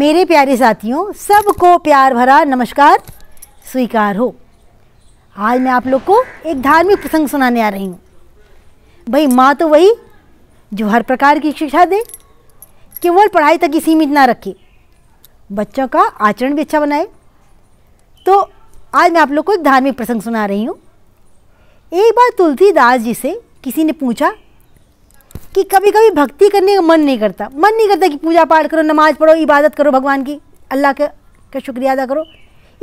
मेरे प्यारे साथियों सबको प्यार भरा नमस्कार स्वीकार हो आज मैं आप लोग को एक धार्मिक प्रसंग सुनाने आ रही हूँ भाई माँ तो वही जो हर प्रकार की शिक्षा दे केवल पढ़ाई तक ही सीमित ना रखे बच्चों का आचरण भी अच्छा बनाए तो आज मैं आप लोग को एक धार्मिक प्रसंग सुना रही हूँ एक बार तुलसीदास जी से किसी ने पूछा कि कभी कभी भक्ति करने का मन नहीं करता मन नहीं करता कि पूजा पाठ करो नमाज पढ़ो इबादत करो भगवान की अल्लाह का का शुक्रिया अदा करो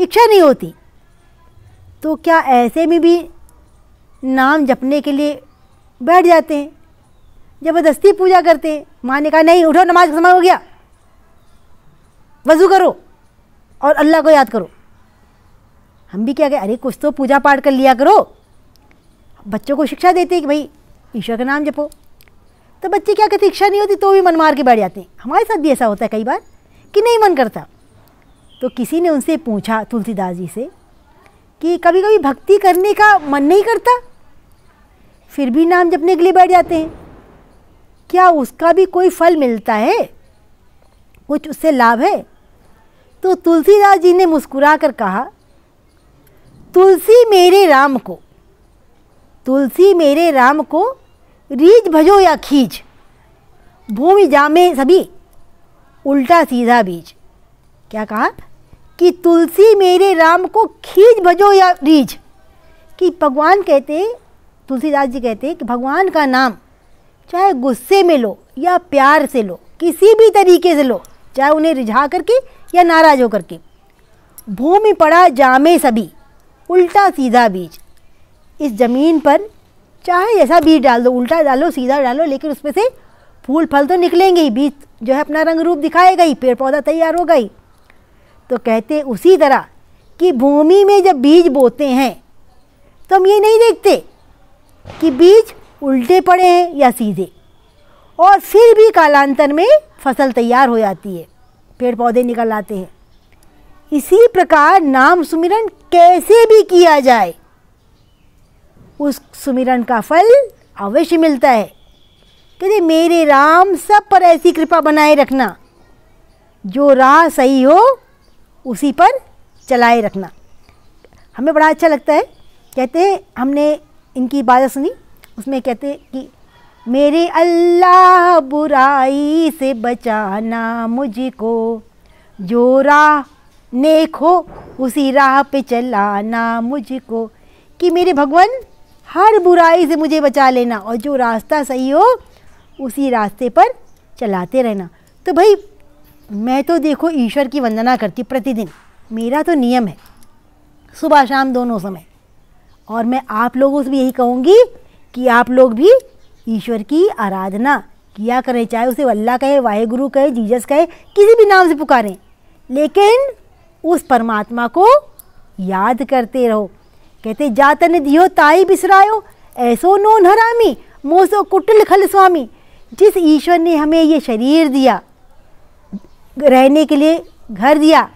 इच्छा नहीं होती तो क्या ऐसे में भी नाम जपने के लिए बैठ जाते हैं ज़बरदस्ती पूजा करते हैं माँ ने कहा नहीं उठो नमाज का समय हो गया वजू करो और अल्लाह को याद करो हम भी क्या कहें अरे कुछ तो पूजा पाठ कर लिया करो बच्चों को शिक्षा देते हैं कि भाई ईश्वर का नाम जपो तो बच्चे क्या कहते इच्छा नहीं होती तो भी मन मार के बैठ जाते हैं हमारे साथ भी ऐसा होता है कई बार कि नहीं मन करता तो किसी ने उनसे पूछा तुलसीदास जी से कि कभी कभी भक्ति करने का मन नहीं करता फिर भी नाम जपने के लिए बैठ जाते हैं क्या उसका भी कोई फल मिलता है कुछ उससे लाभ है तो तुलसीदास जी ने मुस्कुरा कर कहा तुलसी मेरे राम को तुलसी मेरे राम को रीझ भजो या खींच भूमि जामे सभी उल्टा सीधा बीज क्या कहा कि तुलसी मेरे राम को खींच भजो या रीझ कि भगवान कहते तुलसीदास जी कहते कि भगवान का नाम चाहे गुस्से में लो या प्यार से लो किसी भी तरीके से लो चाहे उन्हें रिझा करके या नाराज होकर के भूमि पड़ा जामे सभी उल्टा सीधा बीज इस ज़मीन पर चाहे जैसा बीज डाल दो उल्टा डालो सीधा डालो लेकिन उसमें से फूल फल तो निकलेंगे ही बीज जो है अपना रंग रूप दिखाएगा ही पेड़ पौधा तैयार होगा ही तो कहते उसी तरह कि भूमि में जब बीज बोते हैं तो हम ये नहीं देखते कि बीज उल्टे पड़े हैं या सीधे और फिर भी कालांतर में फसल तैयार हो जाती है पेड़ पौधे निकल आते हैं इसी प्रकार नाम सुमिरन कैसे भी किया जाए उस सुमिरन का फल अवश्य मिलता है कहते मेरे राम सब पर ऐसी कृपा बनाए रखना जो राह सही हो उसी पर चलाए रखना हमें बड़ा अच्छा लगता है कहते हैं हमने इनकी इबादत सुनी उसमें कहते हैं कि मेरे अल्लाह बुराई से बचाना मुझको जो राह नेक हो उसी राह पे चलाना मुझको कि मेरे भगवान हर बुराई से मुझे बचा लेना और जो रास्ता सही हो उसी रास्ते पर चलाते रहना तो भाई मैं तो देखो ईश्वर की वंदना करती प्रतिदिन मेरा तो नियम है सुबह शाम दोनों समय और मैं आप लोगों से भी यही कहूँगी कि आप लोग भी ईश्वर की आराधना किया करें चाहे उसे अल्लाह कहे वाहेगुरु कहे जीजस कहे किसी भी नाम से पुकारें लेकिन उस परमात्मा को याद करते रहो कहते जातन दियो ताई बिसरायो ऐसो नोन हरामी मोसो कुटिल खल स्वामी जिस ईश्वर ने हमें ये शरीर दिया रहने के लिए घर दिया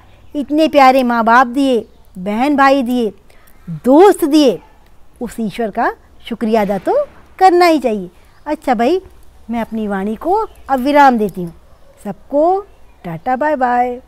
इतने प्यारे माँ बाप दिए बहन भाई दिए दोस्त दिए उस ईश्वर का शुक्रिया अदा तो करना ही चाहिए अच्छा भाई मैं अपनी वाणी को अब विराम देती हूँ सबको टाटा बाय बाय